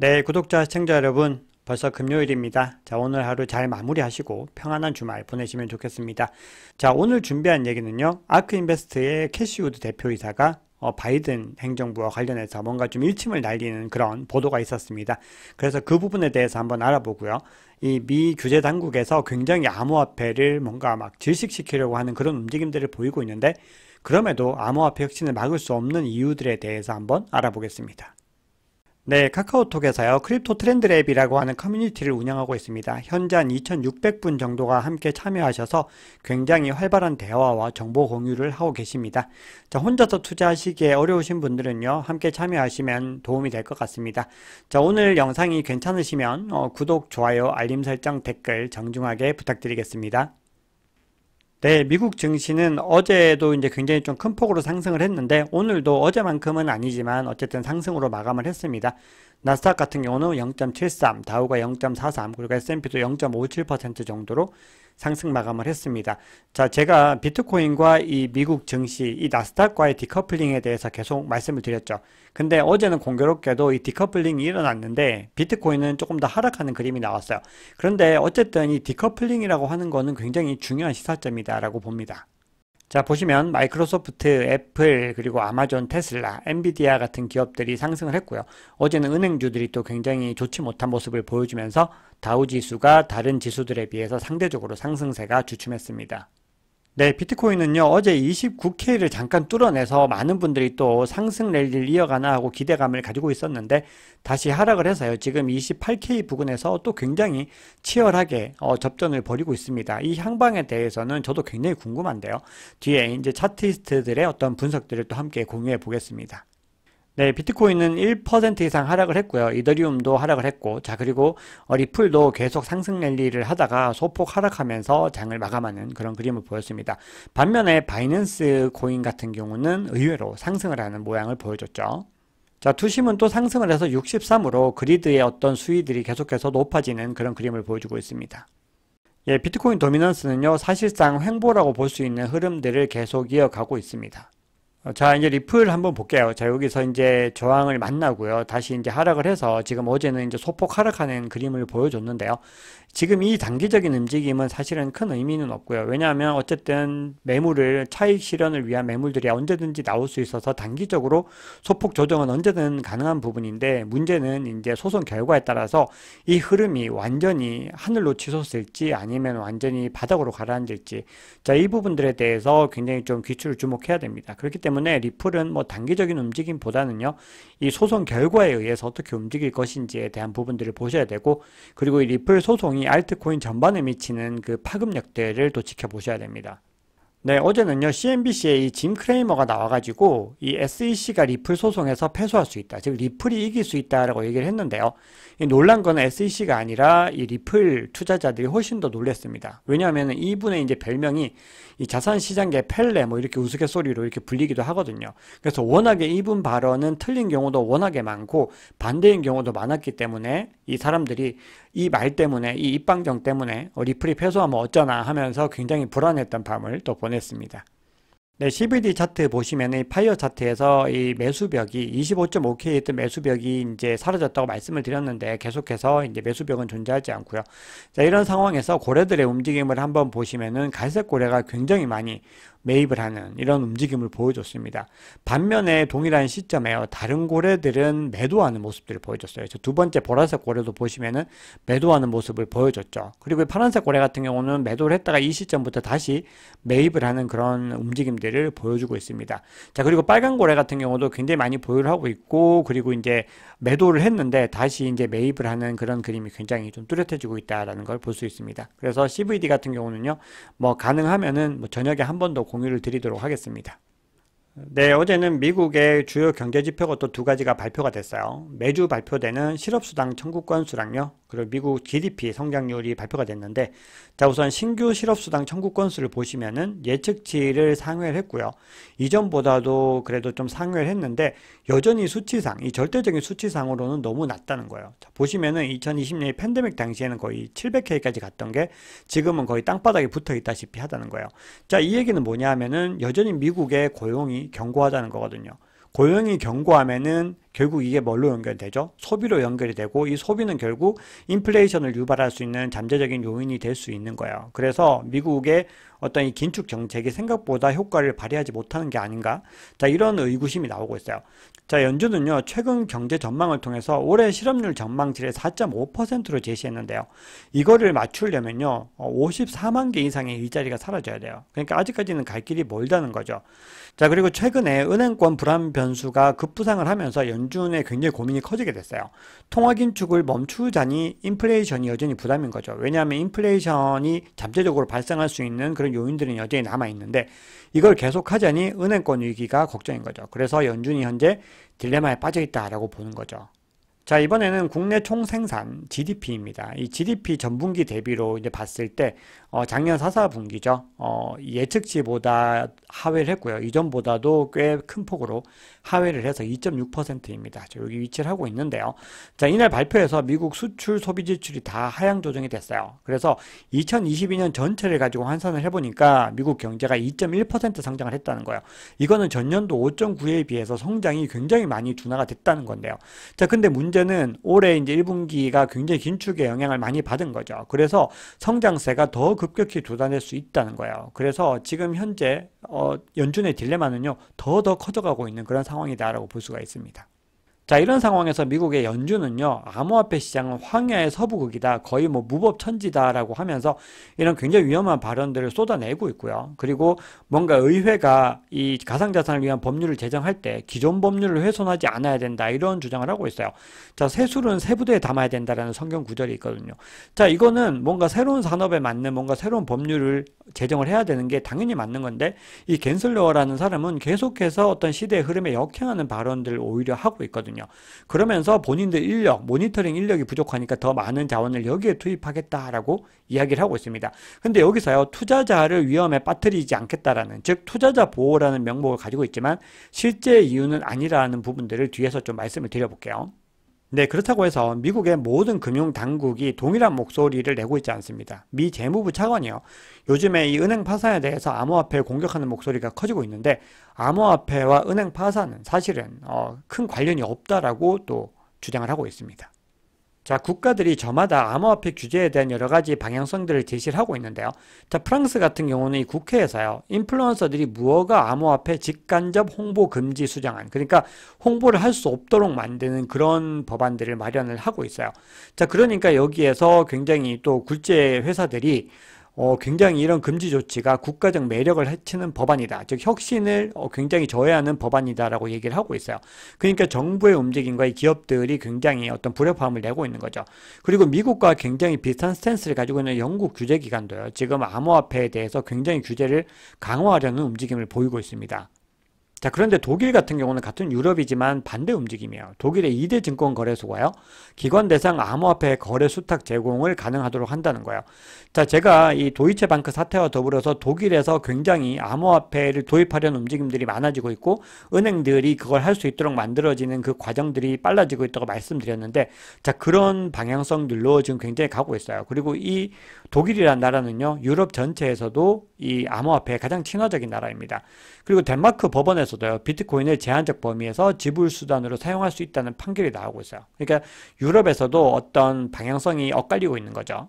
네, 구독자, 시청자 여러분, 벌써 금요일입니다. 자, 오늘 하루 잘 마무리하시고 평안한 주말 보내시면 좋겠습니다. 자, 오늘 준비한 얘기는요. 아크인베스트의 캐시우드 대표이사가 어, 바이든 행정부와 관련해서 뭔가 좀 일침을 날리는 그런 보도가 있었습니다. 그래서 그 부분에 대해서 한번 알아보고요. 이 미 규제 당국에서 굉장히 암호화폐를 뭔가 막 질식시키려고 하는 그런 움직임들을 보이고 있는데 그럼에도 암호화폐 혁신을 막을 수 없는 이유들에 대해서 한번 알아보겠습니다. 네, 카카오톡에서요. 크립토 트렌드 랩이라고 하는 커뮤니티를 운영하고 있습니다. 현재 한 2,600분 정도가 함께 참여하셔서 굉장히 활발한 대화와 정보 공유를 하고 계십니다. 자, 혼자서 투자하시기에 어려우신 분들은요. 함께 참여하시면 도움이 될 것 같습니다. 자, 오늘 영상이 괜찮으시면 어, 구독, 좋아요, 알림 설정, 댓글 정중하게 부탁드리겠습니다. 네, 미국 증시는 어제도 이제 굉장히 좀 큰 폭으로 상승을 했는데 오늘도 어제만큼은 아니지만 어쨌든 상승으로 마감을 했습니다. 나스닥 같은 경우는 0.73, 다우가 0.43, 그리고 S&P도 0.57% 정도로 상승 마감을 했습니다. 자, 제가 비트코인과 이 미국 증시, 이 나스닥과의 디커플링에 대해서 계속 말씀을 드렸죠. 근데 어제는 공교롭게도 이 디커플링이 일어났는데 비트코인은 조금 더 하락하는 그림이 나왔어요. 그런데 어쨌든 이 디커플링이라고 하는 거는 굉장히 중요한 시사점이다라고 봅니다. 자 보시면 마이크로소프트, 애플, 그리고 아마존, 테슬라, 엔비디아 같은 기업들이 상승을 했고요. 어제는 은행주들이 또 굉장히 좋지 못한 모습을 보여주면서 다우지수가 다른 지수들에 비해서 상대적으로 상승세가 주춤했습니다. 네, 비트코인은요, 어제 29K를 잠깐 뚫어내서 많은 분들이 또 상승 랠리를 이어가나 하고 기대감을 가지고 있었는데 다시 하락을 해서요, 지금 28K 부근에서 또 굉장히 치열하게 어, 접전을 벌이고 있습니다. 이 향방에 대해서는 저도 굉장히 궁금한데요. 뒤에 이제 차트리스트들의 어떤 분석들을 또 함께 공유해 보겠습니다. 네, 비트코인은 1% 이상 하락을 했고요. 이더리움도 하락을 했고, 자, 그리고 리플도 계속 상승 랠리를 하다가 소폭 하락하면서 장을 마감하는 그런 그림을 보였습니다. 반면에 바이낸스 코인 같은 경우는 의외로 상승을 하는 모양을 보여줬죠. 자, 투심은 또 상승을 해서 63으로 그리드의 어떤 수위들이 계속해서 높아지는 그런 그림을 보여주고 있습니다. 예, 비트코인 도미넌스는요, 사실상 횡보라고 볼 수 있는 흐름들을 계속 이어가고 있습니다. 어, 자, 이제 리플 한번 볼게요. 자, 여기서 이제 저항을 만나고요. 다시 이제 하락을 해서 지금 어제는 이제 소폭 하락하는 그림을 보여줬는데요. 지금 이 단기적인 움직임은 사실은 큰 의미는 없고요. 왜냐하면 어쨌든 매물을 차익 실현을 위한 매물들이 언제든지 나올 수 있어서 단기적으로 소폭 조정은 언제든 가능한 부분인데 문제는 이제 소송 결과에 따라서 이 흐름이 완전히 하늘로 치솟을지 아니면 완전히 바닥으로 가라앉을지 자, 이 부분들에 대해서 굉장히 좀 귀추를 주목해야 됩니다. 그렇기 때문에 때문에 리플은 뭐 단기적인 움직임보다는요. 이 소송 결과에 의해서 어떻게 움직일 것인지에 대한 부분들을 보셔야 되고 그리고 이 리플 소송이 알트코인 전반에 미치는 그 파급력대를 또 지켜보셔야 됩니다. 네, 어제는요, CNBC에 이짐 크레이머가 나와가지고, 이 SEC가 리플 소송에서 패소할 수 있다. 즉, 리플이 이길 수 있다라고 얘기를 했는데요. 놀란 건 SEC가 아니라 이 리플 투자자들이 훨씬 더 놀랐습니다. 왜냐하면 이분의 이제 별명이 이 자산시장계 펠레 뭐 이렇게 우스갯소리로 이렇게 불리기도 하거든요. 그래서 워낙에 이분 발언은 틀린 경우도 워낙에 많고 반대인 경우도 많았기 때문에 이 사람들이 이 말 때문에 이 입방정 때문에 어, 리플이 패소하면 어쩌나 하면서 굉장히 불안했던 밤을 또 보냈습니다. 네, c b d 차트 보시면 파이어 차트에서 이 매수벽이 25.5K 있던 매수벽이 이제 사라졌다고 말씀을 드렸는데 계속해서 이제 매수벽은 존재하지 않고요. 자, 이런 상황에서 고래들의 움직임을 한번 보시면은 갈색 고래가 굉장히 많이 매입을 하는 이런 움직임을 보여줬습니다. 반면에 동일한 시점에 다른 고래들은 매도하는 모습들을 보여줬어요. 저 두 번째 보라색 고래도 보시면은 매도하는 모습을 보여줬죠. 그리고 파란색 고래 같은 경우는 매도를 했다가 이 시점부터 다시 매입을 하는 그런 움직임들을 보여주고 있습니다. 자, 그리고 빨간 고래 같은 경우도 굉장히 많이 보유를 하고 있고 그리고 이제 매도를 했는데 다시 이제 매입을 하는 그런 그림이 굉장히 좀 뚜렷해지고 있다라는 걸 볼 수 있습니다. 그래서 CVD 같은 경우는요. 뭐 가능하면은 뭐 저녁에 한번더 공유를 드리도록 하겠습니다. 네, 어제는 미국의 주요 경제 지표가 또 두 가지가 발표가 됐어요. 매주 발표되는 실업수당 청구 권수랑요 그리고 미국 GDP 성장률이 발표가 됐는데 자, 우선 신규 실업수당 청구 권수를 보시면은 예측치를 상회 했고요. 이전보다도 그래도 좀상회 했는데 여전히 수치상 이 절대적인 수치상으로는 너무 낮다는 거예요. 자, 보시면은 2020년 팬데믹 당시에는 거의 700K까지 갔던 게 지금은 거의 땅바닥에 붙어 있다시피 하다는 거예요. 자, 이 얘기는 뭐냐 하면은 여전히 미국의 고용이 고 경고하자는 거거든요. 고용이 경고하면은 결국 이게 뭘로 연결되죠? 소비로 연결이 되고 이 소비는 결국 인플레이션을 유발할 수 있는 잠재적인 요인이 될 수 있는 거예요. 그래서 미국의 어떤 이 긴축 정책이 생각보다 효과를 발휘하지 못하는 게 아닌가? 자, 이런 의구심이 나오고 있어요. 자, 연준은요, 최근 경제 전망을 통해서 올해 실업률 전망치를 4.5%로 제시했는데요. 이거를 맞추려면요, 54만 어, 개 이상의 일자리가 사라져야 돼요. 그러니까 아직까지는 갈 길이 멀다는 거죠. 자, 그리고 최근에 은행권 불안 변수가 급부상을 하면서 연준의 굉장히 고민이 커지게 됐어요. 통화 긴축을 멈추자니 인플레이션이 여전히 부담인 거죠. 왜냐하면 인플레이션이 잠재적으로 발생할 수 있는 그런 요인들은 여전히 남아 있는데 이걸 계속하자니 은행권 위기가 걱정인 거죠. 그래서 연준이 현재 딜레마에 빠져 있다라고 보는 거죠. 자, 이번에는 국내 총생산 GDP입니다. 이 GDP 전분기 대비로 이제 봤을 때 어, 작년 4사분기죠. 어, 예측치보다 하회를 했고요. 이전보다도 꽤 큰 폭으로 하회를 해서 2.6%입니다. 여기 위치를 하고 있는데요. 자, 이날 발표에서 미국 수출 소비 지출이 다 하향 조정이 됐어요. 그래서 2022년 전체를 가지고 환산을 해보니까 미국 경제가 2.1% 성장을 했다는 거예요. 이거는 전년도 5.9에 비해서 성장이 굉장히 많이 둔화가 됐다는 건데요. 자, 근데 문제는 올해 이제 1분기가 굉장히 긴축의 영향을 많이 받은 거죠. 그래서 성장세가 더 급격히 돋달낼수 있다는 거예요. 그래서 지금 현재 어, 연준의 딜레마는요 더 더 커져가고 있는 그런 상황이다라고 볼 수가 있습니다. 자 이런 상황에서 미국의 연준은요 암호화폐 시장은 황야의 서부극이다 거의 뭐 무법천지다라고 하면서 이런 굉장히 위험한 발언들을 쏟아내고 있고요 그리고 뭔가 의회가 이 가상자산을 위한 법률을 제정할 때 기존 법률을 훼손하지 않아야 된다 이런 주장을 하고 있어요 자 세술은 세부대에 담아야 된다라는 성경 구절이 있거든요 자 이거는 뭔가 새로운 산업에 맞는 뭔가 새로운 법률을 제정을 해야 되는 게 당연히 맞는 건데 이 겐슬러라는 사람은 계속해서 어떤 시대의 흐름에 역행하는 발언들을 오히려 하고 있거든요 거거든요. 그러면서 본인들 인력, 모니터링 인력이 부족하니까 더 많은 자원을 여기에 투입하겠다라고 이야기를 하고 있습니다. 근데 여기서요, 투자자를 위험에 빠뜨리지 않겠다라는, 즉, 투자자 보호라는 명목을 가지고 있지만, 실제 이유는 아니라는 부분들을 뒤에서 좀 말씀을 드려볼게요. 네, 그렇다고 해서 미국의 모든 금융 당국이 동일한 목소리를 내고 있지 않습니다. 미 재무부 차관이요. 요즘에 이 은행 파산에 대해서 암호화폐 공격하는 목소리가 커지고 있는데 암호화폐와 은행 파산은 사실은 어, 큰 관련이 없다라고 또 주장을 하고 있습니다. 자, 국가들이 저마다 암호화폐 규제에 대한 여러 가지 방향성들을 제시를 하고 있는데요. 자, 프랑스 같은 경우는 이 국회에서요. 인플루언서들이 무허가 암호화폐 직간접 홍보 금지 수정안. 그러니까 홍보를 할 수 없도록 만드는 그런 법안들을 마련을 하고 있어요. 자, 그러니까 여기에서 굉장히 또 굴제 회사들이 어, 굉장히 이런 금지 조치가 국가적 매력을 해치는 법안이다. 즉 혁신을 어, 굉장히 저해하는 법안이다라고 얘기를 하고 있어요. 그러니까 정부의 움직임과 이 기업들이 굉장히 어떤 불협화음을 내고 있는 거죠. 그리고 미국과 굉장히 비슷한 스탠스를 가지고 있는 영국 규제기관도요. 지금 암호화폐에 대해서 굉장히 규제를 강화하려는 움직임을 보이고 있습니다. 자, 그런데 독일 같은 경우는 같은 유럽이지만 반대 움직임이에요. 독일의 2대 증권 거래소가요. 기관 대상 암호화폐 거래 수탁 제공을 가능하도록 한다는 거예요. 자, 제가 이 도이체 방크 사태와 더불어서 독일에서 굉장히 암호화폐를 도입하려는 움직임들이 많아지고 있고 은행들이 그걸 할 수 있도록 만들어지는 그 과정들이 빨라지고 있다고 말씀드렸는데 자, 그런 방향성들로 지금 굉장히 가고 있어요. 그리고 이 독일이라는 나라는요. 유럽 전체에서도 이암호화폐의 가장 친화적인 나라입니다. 그리고 덴마크 법원에서도요. 비트코인을 제한적 범위에서 지불 수단으로 사용할 수 있다는 판결이 나오고 있어요. 그러니까 유럽에서도 어떤 방향성이 엇갈리고 있는 거죠.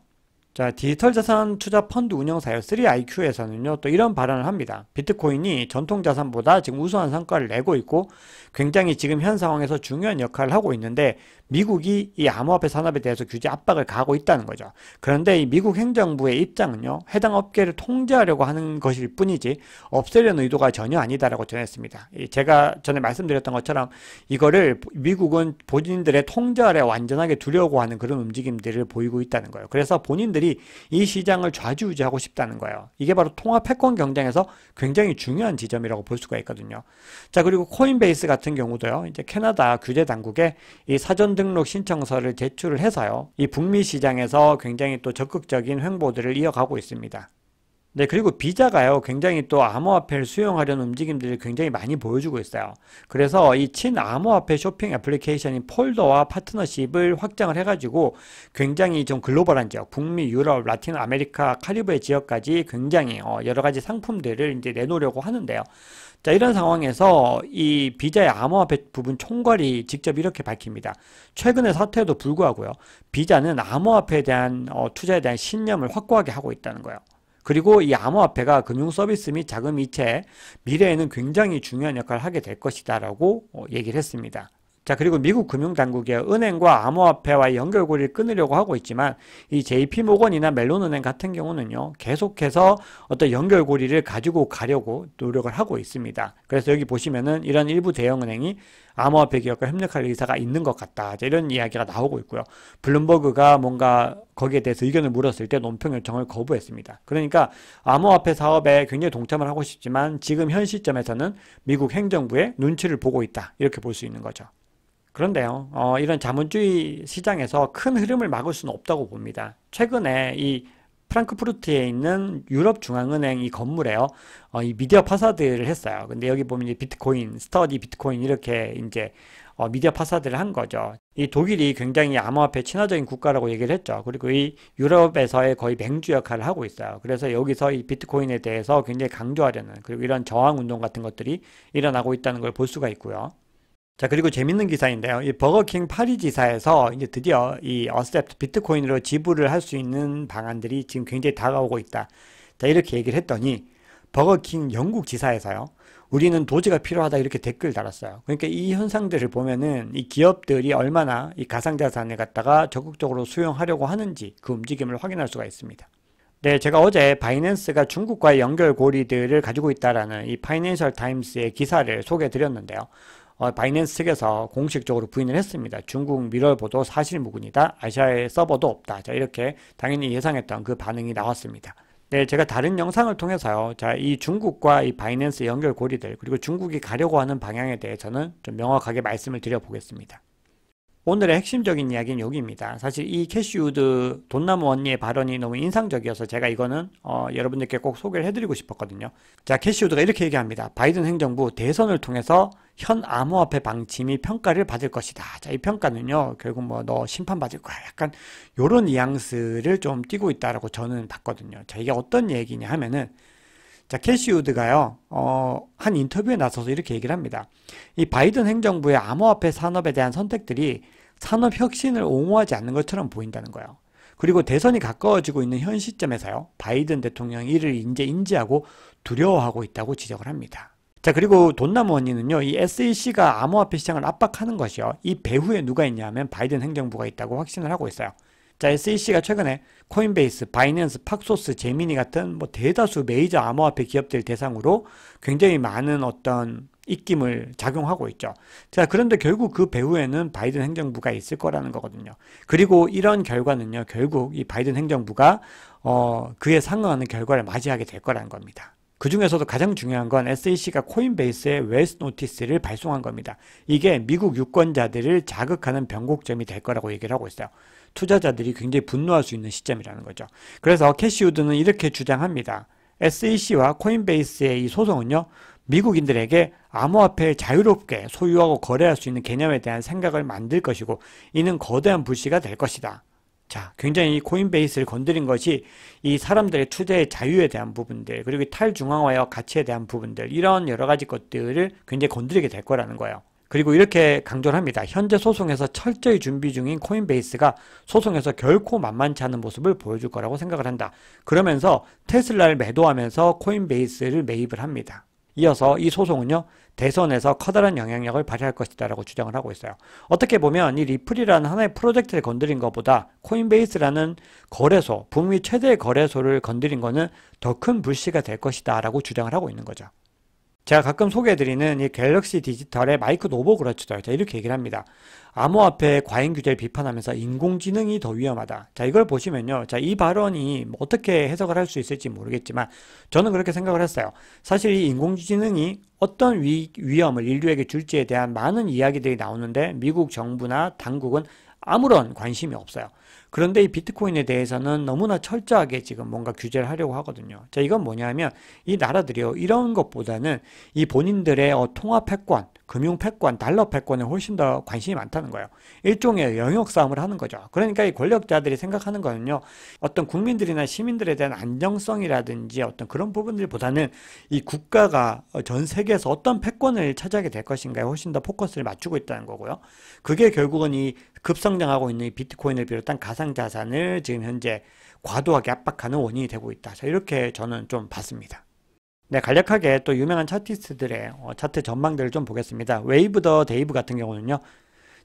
자, 디지털 자산 투자 펀드 운영사요 3IQ에서는요, 또 이런 발언을 합니다. 비트코인이 전통 자산보다 지금 우수한 성과를 내고 있고, 굉장히 지금 현 상황에서 중요한 역할을 하고 있는데, 미국이 이 암호화폐 산업에 대해서 규제 압박을 가하고 있다는 거죠. 그런데 이 미국 행정부의 입장은요, 해당 업계를 통제하려고 하는 것일 뿐이지, 없애려는 의도가 전혀 아니다라고 전했습니다. 제가 전에 말씀드렸던 것처럼, 이거를 미국은 본인들의 통제 아래 완전하게 두려고 하는 그런 움직임들을 보이고 있다는 거예요. 그래서 본인들이 기업들이 이 시장을 좌지우지하고 싶다는 거예요. 이게 바로 통합 패권 경쟁에서 굉장히 중요한 지점이라고 볼 수가 있거든요. 자, 그리고 코인베이스 같은 경우도요. 이제 캐나다 규제 당국에 이 사전 등록 신청서를 제출을 해서요. 이 북미 시장에서 굉장히 또 적극적인 횡보들을 이어가고 있습니다. 네, 그리고 비자가요, 굉장히 또 암호화폐를 수용하려는 움직임들을 굉장히 많이 보여주고 있어요. 그래서 이 친암호화폐 쇼핑 애플리케이션인 폴더와 파트너십을 확장을 해가지고 굉장히 좀 글로벌한 지역, 북미, 유럽, 라틴 아메리카, 카리브해 지역까지 굉장히 어, 여러 가지 상품들을 이제 내놓으려고 하는데요. 자, 이런 상황에서 이 비자의 암호화폐 부분 총괄이 직접 이렇게 밝힙니다. 최근의 사태에도 불구하고요, 비자는 암호화폐에 대한 어, 투자에 대한 신념을 확고하게 하고 있다는 거예요. 그리고 이 암호화폐가 금융 서비스 및 자금 이체 미래에는 굉장히 중요한 역할을 하게 될 것이다라고 어, 얘기를 했습니다. 자, 그리고 미국 금융당국의 은행과 암호화폐와의 연결고리를 끊으려고 하고 있지만 이 JP 모건이나 멜론은행 같은 경우는요, 계속해서 어떤 연결고리를 가지고 가려고 노력을 하고 있습니다. 그래서 여기 보시면은 이런 일부 대형은행이 암호화폐 기업과 협력할 의사가 있는 것 같다. 이런 이야기가 나오고 있고요. 블룸버그가 뭔가 거기에 대해서 의견을 물었을 때 논평 요청을 거부했습니다. 그러니까 암호화폐 사업에 굉장히 동참을 하고 싶지만 지금 현 시점에서는 미국 행정부의 눈치를 보고 있다. 이렇게 볼 수 있는 거죠. 그런데요, 어, 이런 자본주의 시장에서 큰 흐름을 막을 수는 없다고 봅니다. 최근에 이 프랑크푸르트에 있는 유럽 중앙은행 이 건물에요. 어, 이 미디어 파사드를 했어요. 근데 여기 보면 이제 비트코인, 스터디 비트코인 이렇게 이제 어, 미디어 파사드를 한 거죠. 이 독일이 굉장히 암호화폐 친화적인 국가라고 얘기를 했죠. 그리고 이 유럽에서의 거의 맹주 역할을 하고 있어요. 그래서 여기서 이 비트코인에 대해서 굉장히 강조하려는 그리고 이런 저항 운동 같은 것들이 일어나고 있다는 걸 볼 수가 있고요. 자, 그리고 재밌는 기사인데요. 이 버거킹 파리지사에서 이제 드디어 이 어셉트 비트코인으로 지불을 할 수 있는 방안들이 지금 굉장히 다가오고 있다. 자, 이렇게 얘기를 했더니 버거킹 영국 지사에서요. 우리는 도지가 필요하다 이렇게 댓글 달았어요. 그러니까 이 현상들을 보면은 이 기업들이 얼마나 이 가상자산을 갖다가 적극적으로 수용하려고 하는지 그 움직임을 확인할 수가 있습니다. 네, 제가 어제 바이낸스가 중국과의 연결고리들을 가지고 있다라는 이 파이낸셜 타임스의 기사를 소개해 드렸는데요. 어, 바이낸스 측에서 공식적으로 부인을 했습니다. 중국 미러 보도 사실무근이다. 아시아의 서버도 없다. 자 이렇게 당연히 예상했던 그 반응이 나왔습니다. 네, 제가 다른 영상을 통해서요. 자, 이 중국과 이 바이낸스 연결고리들, 그리고 중국이 가려고 하는 방향에 대해서는 좀 명확하게 말씀을 드려보겠습니다. 오늘의 핵심적인 이야기는 여기입니다. 사실 이 캐시우드 돈나무 언니의 발언이 너무 인상적이어서 제가 이거는 어, 여러분들께 꼭 소개를 해드리고 싶었거든요. 자, 캐시우드가 이렇게 얘기합니다. 바이든 행정부 대선을 통해서 현 암호화폐 방침이 평가를 받을 것이다. 자, 이 평가는요, 결국 뭐 너 심판받을 거야. 약간 요런 뉘앙스를 좀 띄고 있다라고 저는 봤거든요. 자, 이게 어떤 얘기냐 하면은 자, 캐시우드가요, 어, 한 인터뷰에 나서서 이렇게 얘기를 합니다. 이 바이든 행정부의 암호화폐 산업에 대한 선택들이 산업 혁신을 옹호하지 않는 것처럼 보인다는 거예요. 그리고 대선이 가까워지고 있는 현 시점에서요, 바이든 대통령이 이를 이제 인지하고 두려워하고 있다고 지적을 합니다. 자, 그리고 돈나무 언니는요, 이 SEC가 암호화폐 시장을 압박하는 것이요, 이 배후에 누가 있냐 하면 바이든 행정부가 있다고 확신을 하고 있어요. 자, SEC가 최근에 코인베이스, 바이낸스, 팍소스, 제미니 같은 뭐 대다수 메이저 암호화폐 기업들 대상으로 굉장히 많은 어떤 입김을 작용하고 있죠. 자, 그런데 결국 그 배후에는 바이든 행정부가 있을 거라는 거거든요. 그리고 이런 결과는요, 결국 이 바이든 행정부가 어, 그에 상응하는 결과를 맞이하게 될 거라는 겁니다. 그 중에서도 가장 중요한 건 SEC가 코인베이스에 웨스 노티스를 발송한 겁니다. 이게 미국 유권자들을 자극하는 변곡점이 될 거라고 얘기를 하고 있어요. 투자자들이 굉장히 분노할 수 있는 시점이라는 거죠. 그래서 캐시우드는 이렇게 주장합니다. SEC와 코인베이스의 이 소송은요. 미국인들에게 암호화폐를 자유롭게 소유하고 거래할 수 있는 개념에 대한 생각을 만들 것이고 이는 거대한 불씨가 될 것이다. 자, 굉장히 코인베이스를 건드린 것이 이 사람들의 투자의 자유에 대한 부분들, 그리고 탈중앙화와 가치에 대한 부분들, 이런 여러 가지 것들을 굉장히 건드리게 될 거라는 거예요. 그리고 이렇게 강조를 합니다. 현재 소송에서 철저히 준비 중인 코인베이스가 소송에서 결코 만만치 않은 모습을 보여줄 거라고 생각을 한다. 그러면서 테슬라를 매도하면서 코인베이스를 매입을 합니다. 이어서 이 소송은요 대선에서 커다란 영향력을 발휘할 것이다라고 주장을 하고 있어요. 어떻게 보면 이 리플이라는 하나의 프로젝트를 건드린 것보다 코인베이스라는 거래소 북미 최대 거래소를 건드린 것은 더 큰 불씨가 될 것이다라고 주장을 하고 있는 거죠. 제가 가끔 소개해드리는 이 갤럭시 디지털의 마이크 노보 그렇죠. 자, 이렇게 얘기를 합니다. 암호화폐 과잉 규제를 비판하면서 인공지능이 더 위험하다. 자, 이걸 보시면요. 자, 이 발언이 뭐 어떻게 해석을 할 수 있을지 모르겠지만 저는 그렇게 생각을 했어요. 사실 이 인공지능이 어떤 위, 위험을 인류에게 줄지에 대한 많은 이야기들이 나오는데 미국 정부나 당국은 아무런 관심이 없어요. 그런데 이 비트코인에 대해서는 너무나 철저하게 지금 뭔가 규제를 하려고 하거든요. 자, 이건 뭐냐면 이 나라들이요. 이런 것보다는 이 본인들의 어, 통합 패권, 금융 패권, 달러 패권에 훨씬 더 관심이 많다는 거예요. 일종의 영역 싸움을 하는 거죠. 그러니까 이 권력자들이 생각하는 거는요. 어떤 국민들이나 시민들에 대한 안정성이라든지 어떤 그런 부분들보다는 이 국가가 어, 전 세계에서 어떤 패권을 차지하게 될 것인가에 훨씬 더 포커스를 맞추고 있다는 거고요. 그게 결국은 이 급성장하고 있는 이 비트코인을 비롯한 가상자산을 지금 현재 과도하게 압박하는 원인이 되고 있다. 이렇게 저는 좀 봤습니다. 네, 간략하게 또 유명한 차티스트들의 어, 차트 전망들을 좀 보겠습니다. 웨이브 더 데이브 같은 경우는요.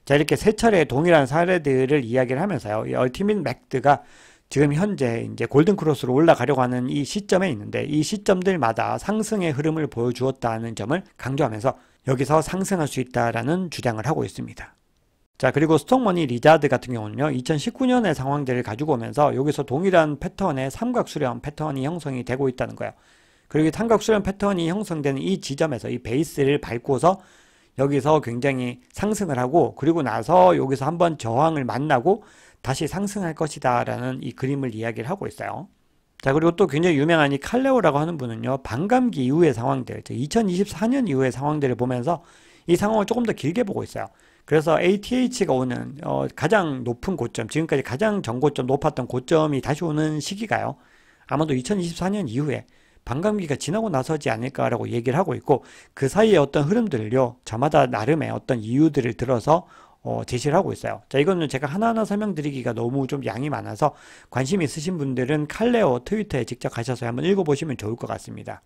자, 이렇게 세 차례 동일한 사례들을 이야기를 하면서요. 이 얼티밋 맥드가 지금 현재 이제 골든 크로스로 올라가려고 하는 이 시점에 있는데 이 시점들마다 상승의 흐름을 보여주었다는 점을 강조하면서 여기서 상승할 수 있다라는 주장을 하고 있습니다. 자 그리고 스톡머니 리자드 같은 경우는요 2019년의 상황들을 가지고 오면서 여기서 동일한 패턴의 삼각수렴 패턴이 형성이 되고 있다는 거예요 그리고 삼각수렴 패턴이 형성되는 이 지점에서 이 베이스를 밟고서 여기서 굉장히 상승을 하고 그리고 나서 여기서 한번 저항을 만나고 다시 상승할 것이다 라는 이 그림을 이야기를 하고 있어요 자 그리고 또 굉장히 유명한 이 칼레오라고 하는 분은요 반감기 이후의 상황들 2024년 이후의 상황들을 보면서 이 상황을 조금 더 길게 보고 있어요 그래서 ATH가 오는 어, 가장 높은 고점, 지금까지 가장 전고점 높았던 고점이 다시 오는 시기가요. 아마도 2024년 이후에 반감기가 지나고 나서지 않을까라고 얘기를 하고 있고 그 사이에 어떤 흐름들을요 저마다 나름의 어떤 이유들을 들어서 어, 제시를 하고 있어요. 자 이거는 제가 하나하나 설명드리기가 너무 좀 양이 많아서 관심 있으신 분들은 칼레오 트위터에 직접 가셔서 한번 읽어보시면 좋을 것 같습니다.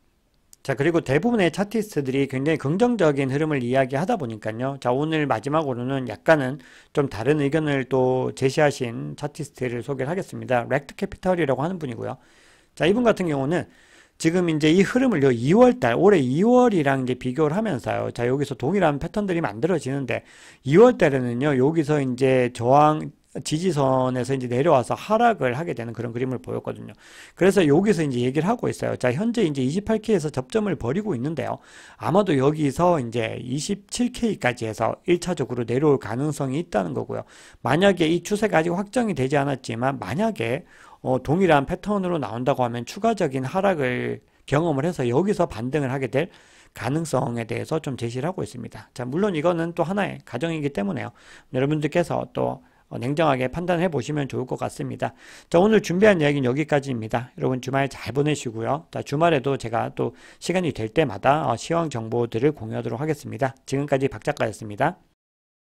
자 그리고 대부분의 차티스트들이 굉장히 긍정적인 흐름을 이야기하다 보니까요. 자 오늘 마지막으로는 약간은 좀 다른 의견을 또 제시하신 차티스트를 소개를 하겠습니다. 렉트 캐피털이라고 하는 분이고요. 자 이분 같은 경우는 지금 이제 이 흐름을요 2월달 올해 2월이랑 이제 비교를 하면서요 자 여기서 동일한 패턴들이 만들어지는데 2월달에는요 여기서 이제 저항 지지선에서 이제 내려와서 하락을 하게 되는 그런 그림을 보였거든요. 그래서 여기서 이제 얘기를 하고 있어요. 자, 현재 이제 28K에서 접점을 벌이고 있는데요. 아마도 여기서 이제 27K까지 해서 1차적으로 내려올 가능성이 있다는 거고요. 만약에 이 추세가 아직 확정이 되지 않았지만 만약에 어, 동일한 패턴으로 나온다고 하면 추가적인 하락을 경험을 해서 여기서 반등을 하게 될 가능성에 대해서 좀 제시를 하고 있습니다. 자, 물론 이거는 또 하나의 가정이기 때문에요. 여러분들께서 또 어, 냉정하게 판단해 보시면 좋을 것 같습니다. 자, 오늘 준비한 이야기는 여기까지입니다. 여러분 주말 잘 보내시고요. 자, 주말에도 제가 또 시간이 될 때마다 어, 시황 정보들을 공유하도록 하겠습니다. 지금까지 박작가였습니다.